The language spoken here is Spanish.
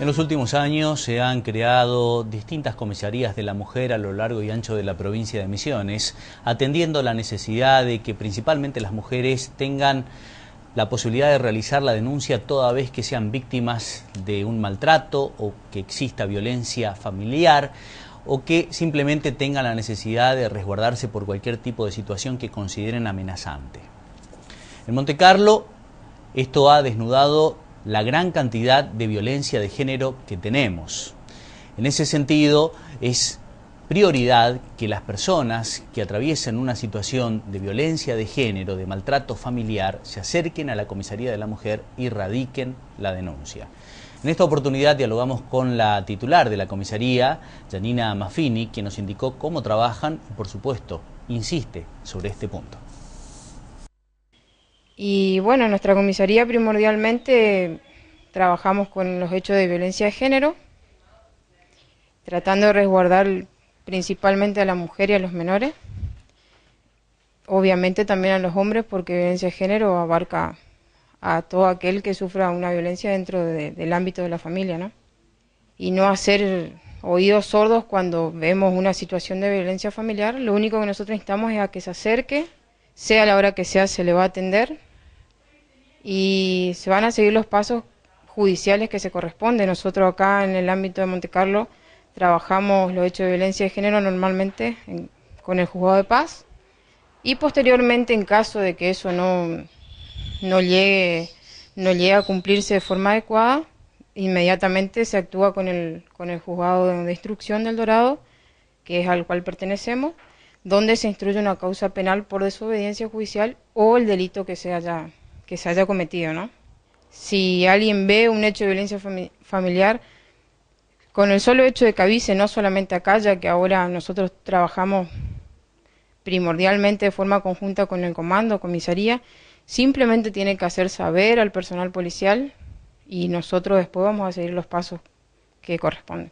En los últimos años se han creado distintas comisarías de la mujer a lo largo y ancho de la provincia de Misiones, atendiendo la necesidad de que principalmente las mujeres tengan la posibilidad de realizar la denuncia toda vez que sean víctimas de un maltrato o que exista violencia familiar o que simplemente tengan la necesidad de resguardarse por cualquier tipo de situación que consideren amenazante. En Monte Carlo esto ha desnudado la gran cantidad de violencia de género que tenemos. En ese sentido, es prioridad que las personas que atraviesan una situación de violencia de género, de maltrato familiar, se acerquen a la comisaría de la mujer y radiquen la denuncia. En esta oportunidad dialogamos con la titular de la comisaría, Janina Maffini, quien nos indicó cómo trabajan y, por supuesto, insiste sobre este punto. Y bueno, nuestra comisaría primordialmente trabajamos con los hechos de violencia de género, tratando de resguardar principalmente a la mujer y a los menores, obviamente también a los hombres, porque violencia de género abarca a todo aquel que sufra una violencia dentro del ámbito de la familia, ¿no? Y no hacer oídos sordos cuando vemos una situación de violencia familiar, lo único que nosotros necesitamos es a que se acerque, sea la hora que sea, se le va a atender y se van a seguir los pasos judiciales que se corresponden. Nosotros acá en el ámbito de Monte Carlo trabajamos los hechos de violencia de género normalmente con el juzgado de paz y posteriormente en caso de que eso no, no, llegue, a cumplirse de forma adecuada, inmediatamente se actúa con el, con el juzgado de, de instrucción del Dorado, que es al cual pertenecemos, donde se instruye una causa penal por desobediencia judicial o el delito que se haya que se haya cometido, ¿no? Si alguien ve un hecho de violencia familiar, con el solo hecho de que avise, no solamente acá, ya que ahora nosotros trabajamos primordialmente de forma conjunta con el comando, comisaría, simplemente tiene que hacer saber al personal policial y nosotros después vamos a seguir los pasos que corresponden.